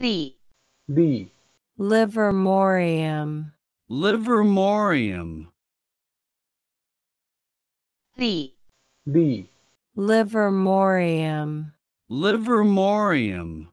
The. The. Livermorium. Livermorium. The. The. Livermorium. Livermorium.